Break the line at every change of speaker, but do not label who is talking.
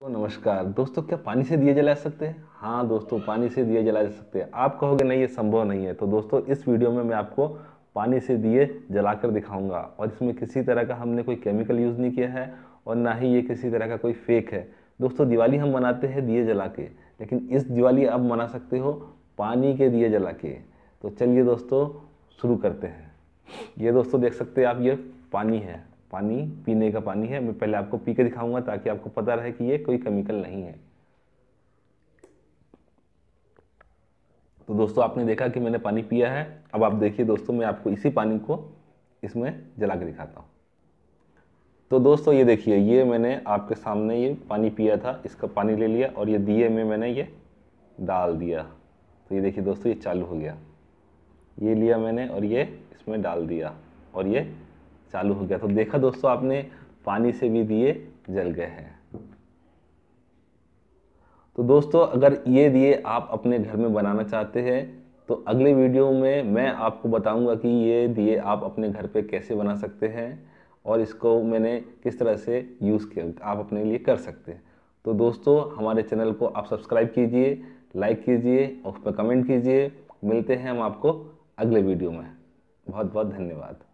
तो नमस्कार दोस्तों क्या पानी से दिए जला सकते हैं हाँ दोस्तों पानी से दिए जला सकते हैं आप कहोगे नहीं ये संभव नहीं है तो दोस्तों इस वीडियो में मैं आपको पानी से दिए जलाकर दिखाऊंगा और इसमें किसी तरह का हमने कोई केमिकल यूज़ नहीं किया है और ना ही ये किसी तरह का कोई फेक है दोस्तों दिवाली हम मनाते हैं दिए जला के लेकिन इस दिवाली आप मना सकते हो पानी के दिए जला के तो चलिए दोस्तों शुरू करते हैं ये दोस्तों देख सकते हैं आप ये पानी है पानी पीने का पानी है मैं पहले आपको पी के दिखाऊंगा ताकि आपको पता रहे कि ये कोई केमिकल नहीं है तो दोस्तों आपने देखा कि मैंने पानी पिया है अब आप देखिए दोस्तों मैं आपको इसी पानी को इसमें जला के दिखाता हूँ तो दोस्तों ये देखिए ये मैंने आपके सामने ये पानी पिया था इसका पानी ले लिया और ये दिए में मैंने ये डाल दिया तो ये देखिए दोस्तों ये चालू हो गया ये लिया मैंने और ये इसमें डाल दिया और ये चालू हो गया तो देखा दोस्तों आपने पानी से भी दिए जल गए हैं तो दोस्तों अगर ये दिए आप अपने घर में बनाना चाहते हैं तो अगले वीडियो में मैं आपको बताऊंगा कि ये दिए आप अपने घर पे कैसे बना सकते हैं और इसको मैंने किस तरह से यूज़ किया आप अपने लिए कर सकते हैं तो दोस्तों हमारे चैनल को आप सब्सक्राइब कीजिए लाइक कीजिए और उस पर कमेंट कीजिए मिलते हैं हम आपको अगले वीडियो में बहुत बहुत धन्यवाद